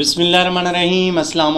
रही अल्लाम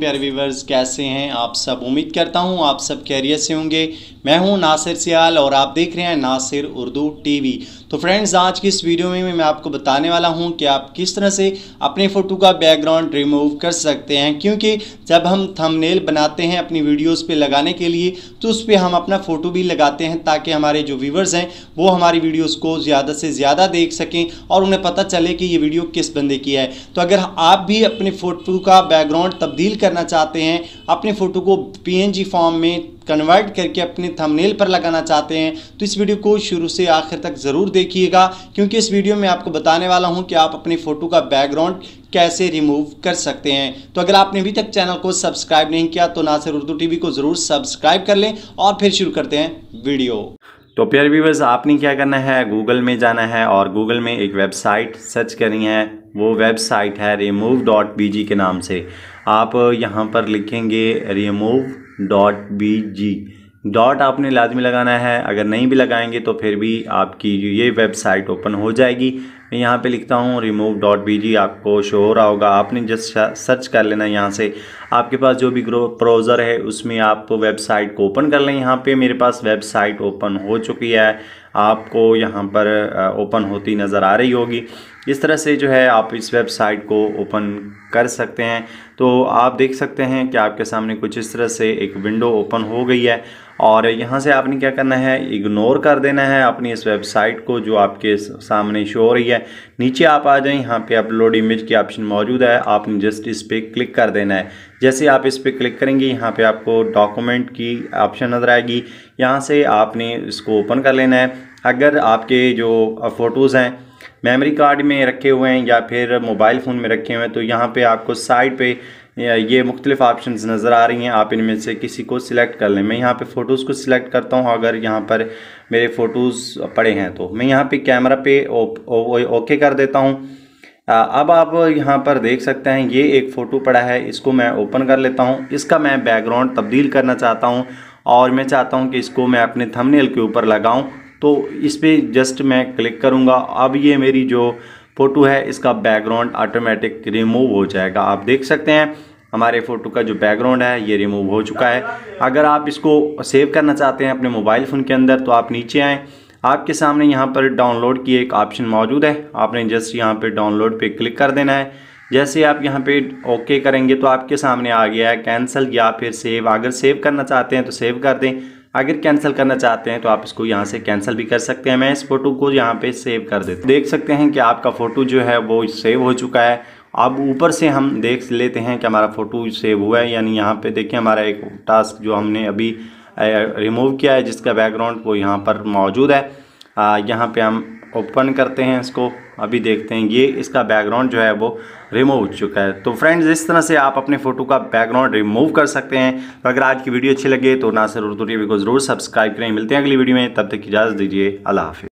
प्यारे व्यूवर्स कैसे हैं आप सब उम्मीद करता हूं आप सब कैरियर से होंगे मैं हूं नासिर सियाल और आप देख रहे हैं नासिर उर्दू टीवी तो फ्रेंड्स आज की इस वीडियो में मैं आपको बताने वाला हूं कि आप किस तरह से अपने फ़ोटो का बैकग्राउंड रिमूव कर सकते हैं क्योंकि जब हम थंबनेल बनाते हैं अपनी वीडियोस पे लगाने के लिए तो उस पर हम अपना फ़ोटो भी लगाते हैं ताकि हमारे जो व्यूवर्स हैं वो हमारी वीडियोज़ को ज़्यादा से ज़्यादा देख सकें और उन्हें पता चले कि ये वीडियो किस बंदे की है तो अगर आप भी अपने फ़ोटो का बैकग्राउंड तब्दील करना चाहते हैं अपने फ़ोटो को पीएनजी फॉर्म में कन्वर्ट करके अपने थंबनेल पर लगाना चाहते हैं तो इस वीडियो को शुरू से आखिर तक ज़रूर देखिएगा क्योंकि इस वीडियो में आपको बताने वाला हूं कि आप अपने फ़ोटो का बैकग्राउंड कैसे रिमूव कर सकते हैं तो अगर आपने अभी तक चैनल को सब्सक्राइब नहीं किया तो नासिर उर्दू टीवी को ज़रूर सब्सक्राइब कर लें और फिर शुरू करते हैं वीडियो तो प्यार व्यूवर्स आपने क्या करना है गूगल में जाना है और गूगल में एक वेबसाइट सर्च करनी है वो वेबसाइट है रिमूव डॉट बी जी के नाम से आप यहाँ पर लिखेंगे remove dot B G dot आपने लाजमी लगाना है अगर नहीं भी लगाएंगे तो फिर भी आपकी ये वेबसाइट ओपन हो जाएगी मैं यहाँ पे लिखता हूँ रिमूव डॉट बी जी आपको शो हो रहा होगा आपने जस्ट सर्च कर लेना यहाँ से आपके पास जो भी ब्राउज़र है उसमें आप वेबसाइट को ओपन कर लें यहाँ पे मेरे पास वेबसाइट ओपन हो चुकी है आपको यहाँ पर ओपन होती नज़र आ रही होगी इस तरह से जो है आप इस वेबसाइट को ओपन कर सकते हैं तो आप देख सकते हैं कि आपके सामने कुछ इस तरह से एक विंडो ओपन हो गई है और यहाँ से आपने क्या करना है इग्नोर कर देना है अपनी इस वेबसाइट को जो आपके सामने शो हो रही है नीचे आप आ जाएं यहाँ पे अपलोड इमेज के ऑप्शन मौजूद है आपने जस्ट इस पर क्लिक कर देना है जैसे आप इस पर क्लिक करेंगे यहाँ पे आपको डॉक्यूमेंट की ऑप्शन नज़र आएगी यहाँ से आपने इसको ओपन कर लेना है अगर आपके जो फ़ोटोज़ हैं मेमोरी कार्ड में रखे हुए हैं या फिर मोबाइल फ़ोन में रखे हुए हैं तो यहाँ पे आपको साइड पे ये मुख्तलिफ़ ऑप्शन नज़र आ रही हैं आप इनमें से किसी को सिलेक्ट कर लें मैं यहाँ पे फ़ोटोज़ को सिलेक्ट करता हूँ अगर यहाँ पर मेरे फ़ोटोज़ पड़े हैं तो मैं यहाँ पे कैमरा पे ओके कर देता हूँ अब आप यहाँ पर देख सकते हैं ये एक फ़ोटो पड़ा है इसको मैं ओपन कर लेता हूँ इसका मैं बैकग्राउंड तब्दील करना चाहता हूँ और मैं चाहता हूँ कि इसको मैं अपने थंबनेल के ऊपर लगाऊँ तो इस पर जस्ट मैं क्लिक करूँगा अब ये मेरी जो फ़ोटो है इसका बैकग्राउंड ऑटोमेटिक रिमूव हो जाएगा आप देख सकते हैं हमारे फ़ोटो का जो बैकग्राउंड है ये रिमूव हो चुका है अगर आप इसको सेव करना चाहते हैं अपने मोबाइल फ़ोन के अंदर तो आप नीचे आएँ आपके सामने यहाँ पर डाउनलोड की एक ऑप्शन मौजूद है आपने जस्ट यहाँ पर डाउनलोड पर क्लिक कर देना है जैसे आप यहाँ पे ओके करेंगे तो आपके सामने आ गया है कैंसिल या फिर सेव अगर सेव करना चाहते हैं तो सेव कर दें अगर कैंसिल करना चाहते हैं तो आप इसको यहाँ से कैंसिल भी कर सकते हैं मैं इस फ़ोटो को यहाँ पे सेव कर देता देख सकते हैं कि आपका फ़ोटो जो है वो सेव हो चुका है अब ऊपर से हम देख लेते हैं कि हमारा फ़ोटो सेव हुआ है यानी यहाँ पे देखें हमारा एक टास्क जो हमने अभी रिमूव किया है जिसका बैकग्राउंड वो यहाँ पर मौजूद है यहाँ पे हम ओपन करते हैं इसको अभी देखते हैं ये इसका बैकग्राउंड जो है वो रिमूव हो चुका है तो फ्रेंड्स इस तरह से आप अपने फ़ोटो का बैकग्राउंड रिमूव कर सकते हैं तो अगर आज की वीडियो अच्छी लगे तो नासिर उर्दू वी को ज़रूर सब्सक्राइब करें मिलते हैं अगली वीडियो में तब तक इजाज़त दीजिए अल्लाह हाफि